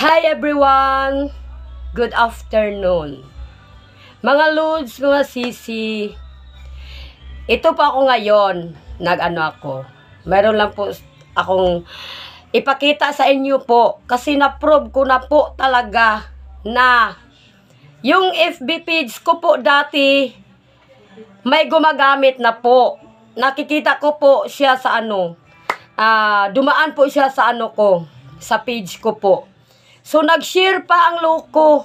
Hi everyone! Good afternoon. Mga lods, mga sisi, ito po ako ngayon, nag-ano ako. Meron lang po akong ipakita sa inyo po kasi na-prove ko na po talaga na yung FB page ko po dati may gumagamit na po. Nakikita ko po siya sa ano, uh, dumaan po siya sa ano ko, sa page ko po. So, nag-share pa ang loko.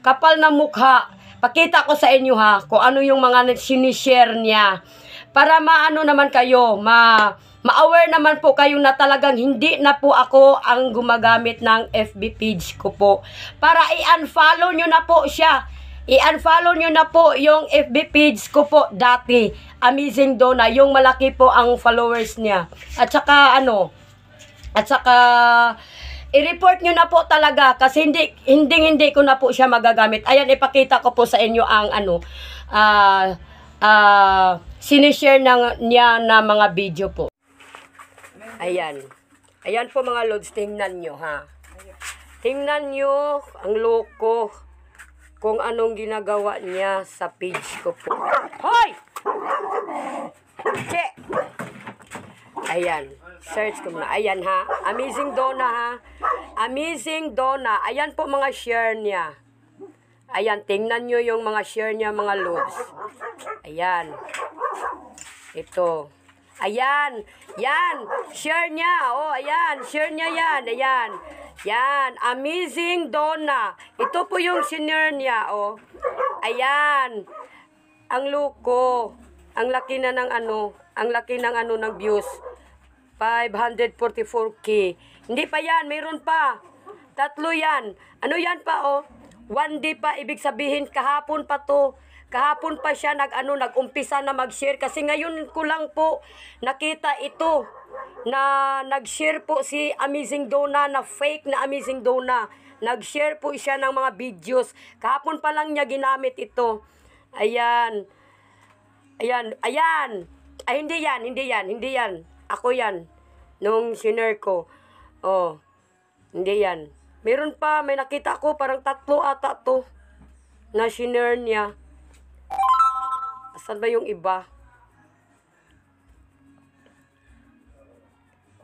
Kapal na mukha. Pakita ko sa inyo ha, kung ano yung mga sinishare niya. Para maano naman kayo, ma... Ma-aware naman po kayo na talagang hindi na po ako ang gumagamit ng FB page ko po. Para i-unfollow nyo na po siya. I-unfollow nyo na po yung FB page ko po dati. Amazing Dona, yung malaki po ang followers niya. At saka ano, at saka i-report nyo na po talaga kasi hindi, hindi, hindi ko na po siya magagamit. Ayan, ipakita ko po sa inyo ang ano, ah, uh, ah, uh, sinishare ng, niya na mga video po. Ayan. Ayan po mga lods, tingnan nyo ha. Tingnan nyo ang loko kung anong ginagawa niya sa page ko po. Hoy! Che! Ayan. Search ko muna. Ayan ha. Amazing Donna ha. Amazing Donna. Ayan po mga share niya. Ayan, tingnan nyo yung mga share niya, mga loves. Ayan. Ito. Ayan. Yan. Share niya. oh, ayan. Share niya yan. Ayan. Yan. Amazing Donna. Ito po yung senior niya. O. Oh. Ayan. Ang loko. Ang laki na ng ano. Ang laki ng ano ng views. 544K. Hindi pa yan, mayroon pa. Tatlo yan. Ano yan pa oh? One day pa, ibig sabihin kahapon pa to. Kahapon pa siya nag, ano, nag-umpisa na mag-share kasi ngayon ko lang po nakita ito na nag-share po si Amazing Dona na fake na Amazing Dona. Nag-share po siya ng mga videos. Kahapon pa lang niya ginamit ito. Ayan. Ayan. Ayan. Ay, hindi yan. Hindi yan. Hindi yan. Ako yan. Nung sinare ko. Oh, hindi yan. Meron pa, may nakita ko, parang tatlo ata to. Na sinare niya. Asan ba yung iba?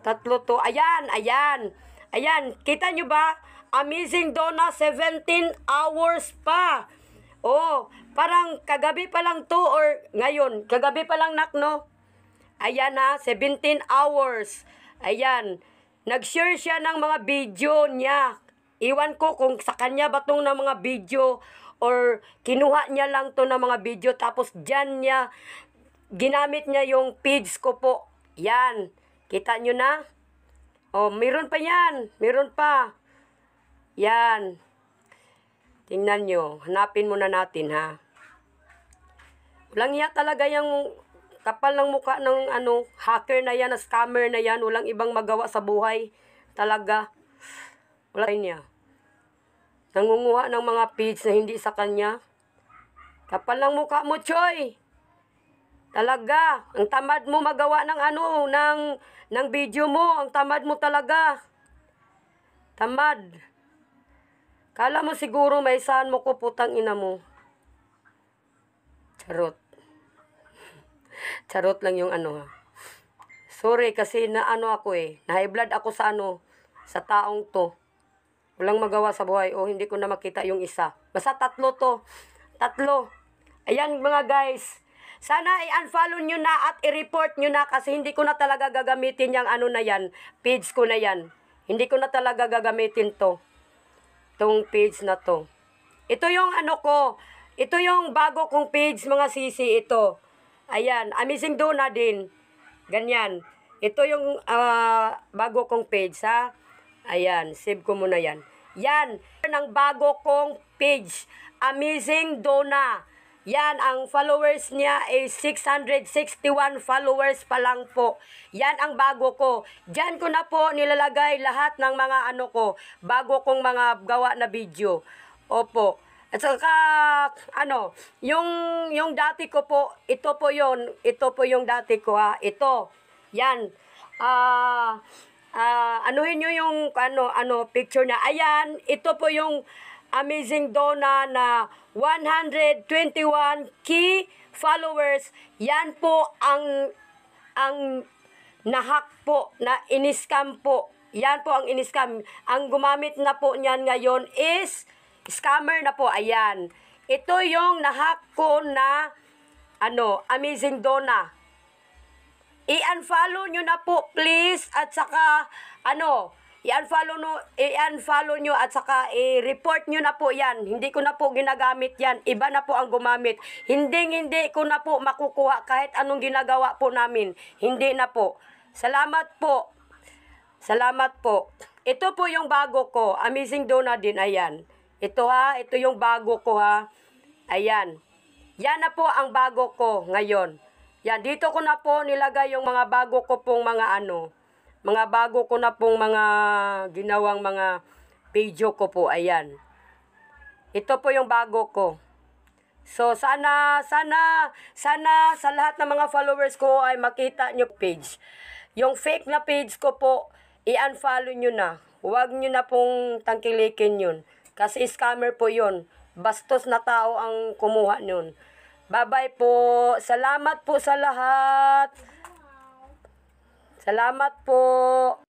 Tatlo to. Ayan, ayan. Ayan, kita nyo ba? Amazing Donna, 17 hours pa. Oh, parang kagabi pa lang to or ngayon, kagabi pa lang nak, no? Ayan na 17 hours. Ayan. Nag-share siya ng mga video niya. Iwan ko kung sa kanya ba itong ng mga video or kinuha niya lang to ng mga video tapos dyan niya ginamit niya yung feeds ko po. Yan. Kita nyo na? Oh, meron pa yan. Meron pa. Yan. Tingnan nyo. Hanapin muna natin ha. Walang iya talaga yung Kapal ng mukha ng ano, hacker na yan, scammer na yan. Walang ibang magawa sa buhay. Talaga. Wala niya. Nangunguha ng mga page na hindi sa kanya. Kapal ng mukha mo, Choy! Talaga. Ang tamad mo magawa ng ano, ng, ng video mo. Ang tamad mo talaga. Tamad. Kala mo siguro may saan mo ko putang ina mo. Charot. Charot lang yung ano ha. Sorry kasi na ano ako eh. Na high ako sa ano. Sa taong to. Walang magawa sa buhay. O hindi ko na makita yung isa. Basta tatlo to. Tatlo. Ayan mga guys. Sana i-unfollow nyo na at i-report nyo na kasi hindi ko na talaga gagamitin yung ano na yan. Page ko na yan. Hindi ko na talaga gagamitin to. Tong page na to. Ito yung ano ko. Ito yung bago kong page mga sisi ito. Ayan, amazing donut din. Ganyan. Ito yung uh, bago kong page ha. Ayan, save ko muna yan. Yan, ng bago kong page. Amazing Dona. Yan, ang followers niya ay 661 followers pa lang po. Yan ang bago ko. Diyan ko na po nilalagay lahat ng mga ano ko, bago kong mga gawa na video. Opo. At saka, ano, yung, yung dati ko po, ito po yon ito po yung dati ko ha, ito, yan. Ah, uh, uh, anuhin nyo yung, ano, ano, picture na. Ayan, ito po yung amazing dona na 121 key followers. Yan po ang, ang nahak po, na iniskam po. Yan po ang iniskam. Ang gumamit na po niyan ngayon is Scammer na po, ayan. Ito yung nahack ko na ano, Amazing dona I-unfollow nyo na po, please. At saka, ano, i-unfollow nyo, i-unfollow nyo at saka i-report nyo na po yan. Hindi ko na po ginagamit yan. Iba na po ang gumamit. Hindi, hindi ko na po makukuha kahit anong ginagawa po namin. Hindi na po. Salamat po. Salamat po. Ito po yung bago ko. Amazing dona din, ayan. Ito ha, ito yung bago ko ha. Ayan. Yan na po ang bago ko ngayon. Yan, dito ko na po nilagay yung mga bago ko pong mga ano. Mga bago ko na pong mga ginawang mga video ko po. Ayan. Ito po yung bago ko. So, sana, sana, sana sa lahat ng mga followers ko ay makita nyo page. Yung fake na page ko po, i-unfollow nyo na. Huwag nyo na pong tangkilikin yun. Kasi scammer po yun. Bastos na tao ang kumuha nun. Bye-bye po. Salamat po sa lahat. Salamat po.